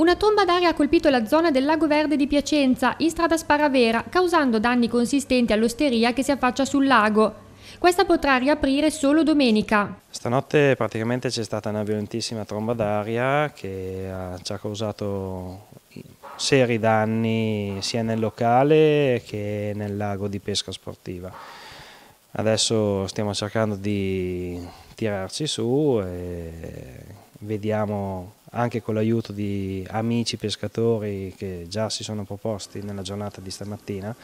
Una tomba d'aria ha colpito la zona del Lago Verde di Piacenza, in strada Sparavera, causando danni consistenti all'osteria che si affaccia sul lago. Questa potrà riaprire solo domenica. Stanotte praticamente c'è stata una violentissima tromba d'aria che ci ha causato seri danni sia nel locale che nel lago di pesca sportiva. Adesso stiamo cercando di tirarci su e vediamo anche con l'aiuto di amici pescatori che già si sono proposti nella giornata di stamattina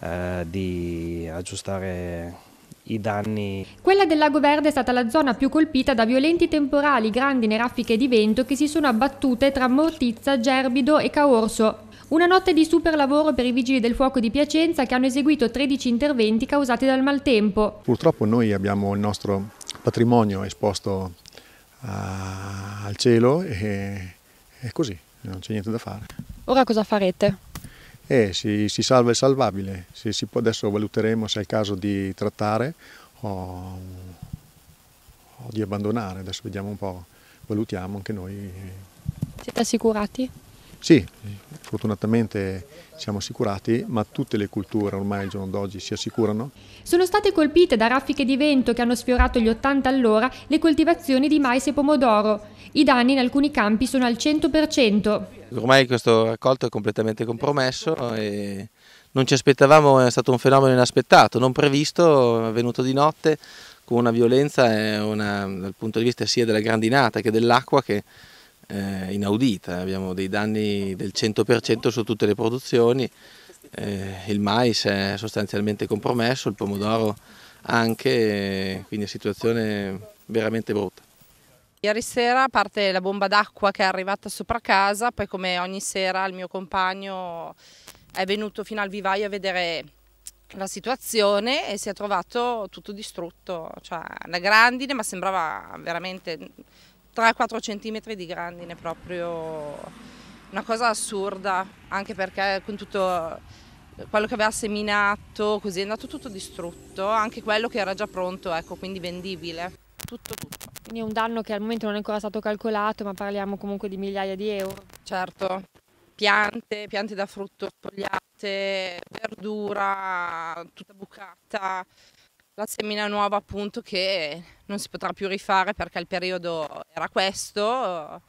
eh, di aggiustare i danni. Quella del Lago Verde è stata la zona più colpita da violenti temporali, grandine, raffiche di vento che si sono abbattute tra Mortizza, Gerbido e Caorso. Una notte di super lavoro per i vigili del fuoco di Piacenza che hanno eseguito 13 interventi causati dal maltempo. Purtroppo noi abbiamo il nostro patrimonio esposto a, al cielo e è così, non c'è niente da fare. Ora cosa farete? Eh, si, si, salva il salvabile, si, si può, adesso valuteremo se è il caso di trattare o, o di abbandonare, adesso vediamo un po', valutiamo anche noi. Siete assicurati? Sì, fortunatamente siamo assicurati, ma tutte le culture ormai al giorno d'oggi si assicurano. Sono state colpite da raffiche di vento che hanno sfiorato gli 80 all'ora le coltivazioni di mais e pomodoro. I danni in alcuni campi sono al 100%. Ormai questo raccolto è completamente compromesso e non ci aspettavamo, è stato un fenomeno inaspettato, non previsto, è venuto di notte con una violenza una, dal punto di vista sia della grandinata che dell'acqua che eh, inaudita, abbiamo dei danni del 100% su tutte le produzioni, eh, il mais è sostanzialmente compromesso, il pomodoro anche, eh, quindi è situazione veramente brutta. Ieri sera parte la bomba d'acqua che è arrivata sopra casa, poi come ogni sera il mio compagno è venuto fino al vivaio a vedere la situazione e si è trovato tutto distrutto, cioè la grandine ma sembrava veramente 3-4 cm di grandine proprio una cosa assurda, anche perché con tutto quello che aveva seminato, così è andato tutto distrutto, anche quello che era già pronto, ecco, quindi vendibile. Tutto, tutto. Quindi è un danno che al momento non è ancora stato calcolato, ma parliamo comunque di migliaia di euro. Certo, piante, piante da frutto spogliate, verdura tutta bucata, la semina nuova appunto che non si potrà più rifare perché il periodo era questo,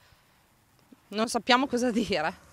non sappiamo cosa dire.